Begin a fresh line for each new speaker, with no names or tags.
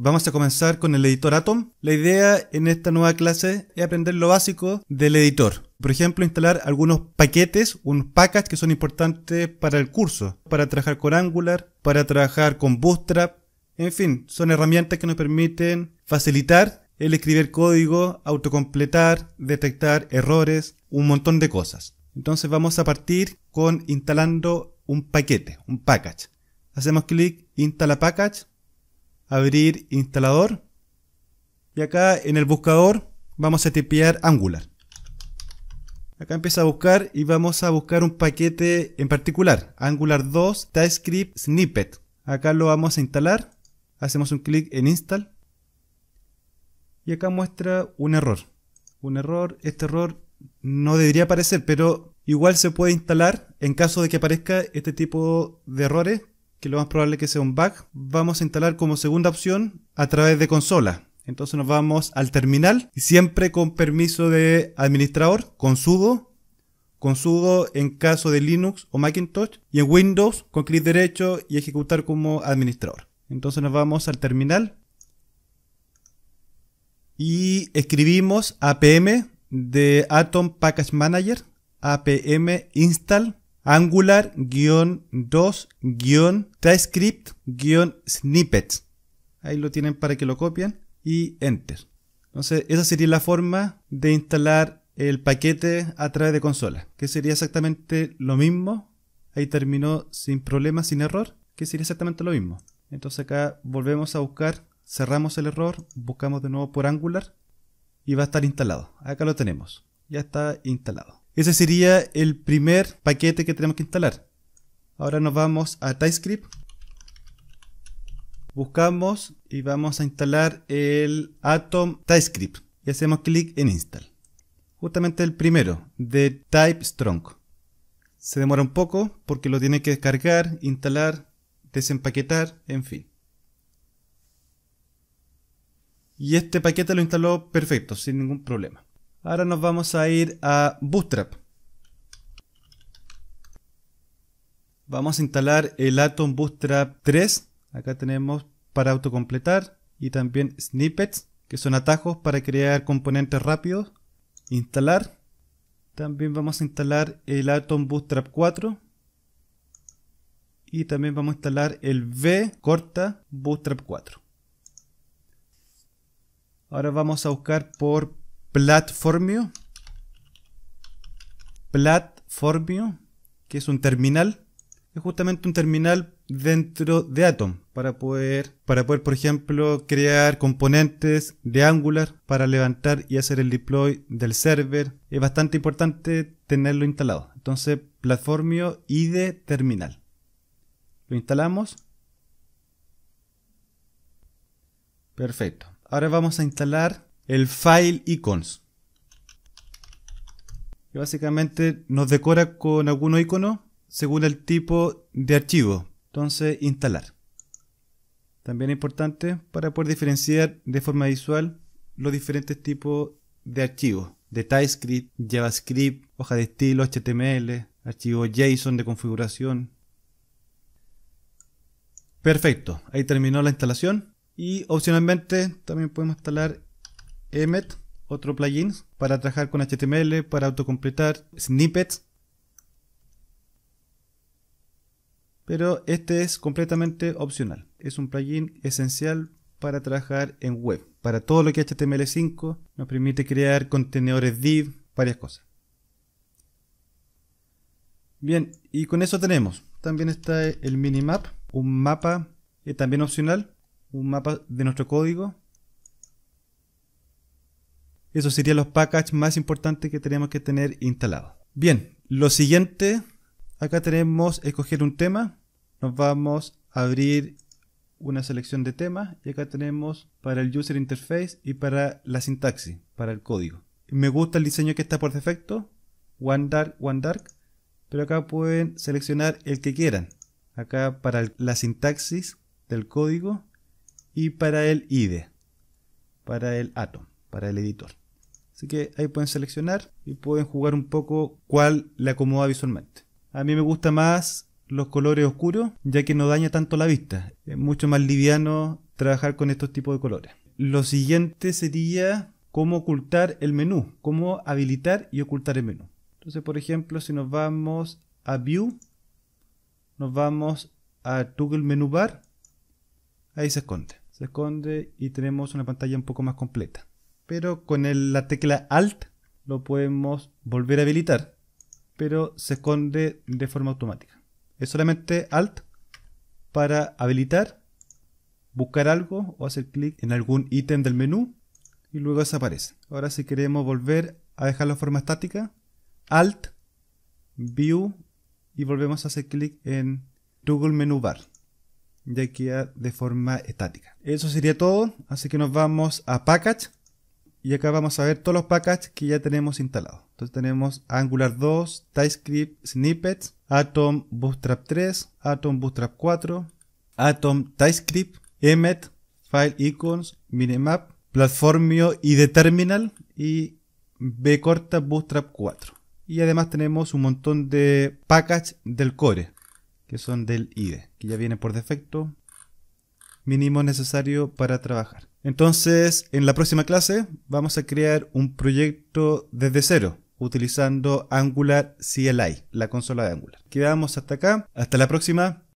Vamos a comenzar con el editor Atom. La idea en esta nueva clase es aprender lo básico del editor. Por ejemplo, instalar algunos paquetes, unos packages que son importantes para el curso, para trabajar con Angular, para trabajar con Bootstrap. En fin, son herramientas que nos permiten facilitar el escribir código, autocompletar, detectar errores, un montón de cosas. Entonces vamos a partir con instalando un paquete, un package. Hacemos clic, instala package abrir instalador y acá en el buscador vamos a tipear Angular. Acá empieza a buscar y vamos a buscar un paquete en particular, Angular 2 TypeScript Snippet. Acá lo vamos a instalar, hacemos un clic en Install y acá muestra un error. Un error, este error no debería aparecer, pero igual se puede instalar en caso de que aparezca este tipo de errores que lo más probable es que sea un bug, vamos a instalar como segunda opción a través de consola. Entonces nos vamos al terminal, y siempre con permiso de administrador, con sudo, con sudo en caso de Linux o Macintosh, y en Windows con clic derecho y ejecutar como administrador. Entonces nos vamos al terminal y escribimos apm de Atom Package Manager, apm install angular 2 typescript snippets Ahí lo tienen para que lo copien y enter. Entonces, esa sería la forma de instalar el paquete a través de consola, que sería exactamente lo mismo. Ahí terminó sin problema, sin error, que sería exactamente lo mismo. Entonces acá volvemos a buscar, cerramos el error, buscamos de nuevo por Angular y va a estar instalado. Acá lo tenemos, ya está instalado. Ese sería el primer paquete que tenemos que instalar. Ahora nos vamos a TypeScript. Buscamos y vamos a instalar el Atom TypeScript. Y hacemos clic en Install. Justamente el primero, de Type Strong. Se demora un poco porque lo tiene que descargar, instalar, desempaquetar, en fin. Y este paquete lo instaló perfecto, sin ningún problema. Ahora nos vamos a ir a Bootstrap. Vamos a instalar el Atom Bootstrap 3. Acá tenemos para autocompletar y también snippets, que son atajos para crear componentes rápidos. Instalar. También vamos a instalar el Atom Bootstrap 4. Y también vamos a instalar el V corta Bootstrap 4. Ahora vamos a buscar por platformio, platformio, que es un terminal, es justamente un terminal dentro de Atom para poder, para poder, por ejemplo, crear componentes de Angular para levantar y hacer el deploy del server. Es bastante importante tenerlo instalado. Entonces, platformio id terminal. Lo instalamos. Perfecto. Ahora vamos a instalar el file icons. Que básicamente nos decora con algunos iconos según el tipo de archivo. Entonces, instalar. También es importante para poder diferenciar de forma visual los diferentes tipos de archivos. De TypeScript, JavaScript, hoja de estilo, HTML, archivo JSON de configuración. Perfecto, ahí terminó la instalación. Y opcionalmente también podemos instalar Emmet, otro plugin para trabajar con HTML, para autocompletar, snippets. Pero este es completamente opcional. Es un plugin esencial para trabajar en web. Para todo lo que es HTML5 nos permite crear contenedores div, varias cosas. Bien, y con eso tenemos. También está el minimap, un mapa eh, también opcional, un mapa de nuestro código esos serían los packages más importantes que tenemos que tener instalados. Bien, lo siguiente, acá tenemos escoger un tema. Nos vamos a abrir una selección de temas y acá tenemos para el user interface y para la sintaxis, para el código. Me gusta el diseño que está por defecto, One Dark, One Dark, pero acá pueden seleccionar el que quieran. Acá para la sintaxis del código y para el IDE, para el Atom para el editor. Así que ahí pueden seleccionar y pueden jugar un poco cuál le acomoda visualmente. A mí me gusta más los colores oscuros, ya que no daña tanto la vista. Es mucho más liviano trabajar con estos tipos de colores. Lo siguiente sería cómo ocultar el menú, cómo habilitar y ocultar el menú. Entonces, por ejemplo, si nos vamos a View, nos vamos a Toggle Menú Bar, ahí se esconde. Se esconde y tenemos una pantalla un poco más completa pero con la tecla Alt lo podemos volver a habilitar, pero se esconde de forma automática. Es solamente Alt para habilitar, buscar algo o hacer clic en algún ítem del menú y luego desaparece. Ahora si queremos volver a dejarlo de forma estática, Alt, View y volvemos a hacer clic en Google Menu Bar. Ya queda de forma estática. Eso sería todo, así que nos vamos a Package y acá vamos a ver todos los packages que ya tenemos instalados. Entonces tenemos Angular 2, TypeScript Snippets, Atom Bootstrap 3, Atom Bootstrap 4, Atom TypeScript, Emmet, File Icons, Minimap, Platformio y Terminal y B corta Bootstrap 4. Y además tenemos un montón de packages del core, que son del IDE, que ya viene por defecto mínimo necesario para trabajar. Entonces, en la próxima clase vamos a crear un proyecto desde cero utilizando Angular CLI, la consola de Angular. Quedamos hasta acá, hasta la próxima.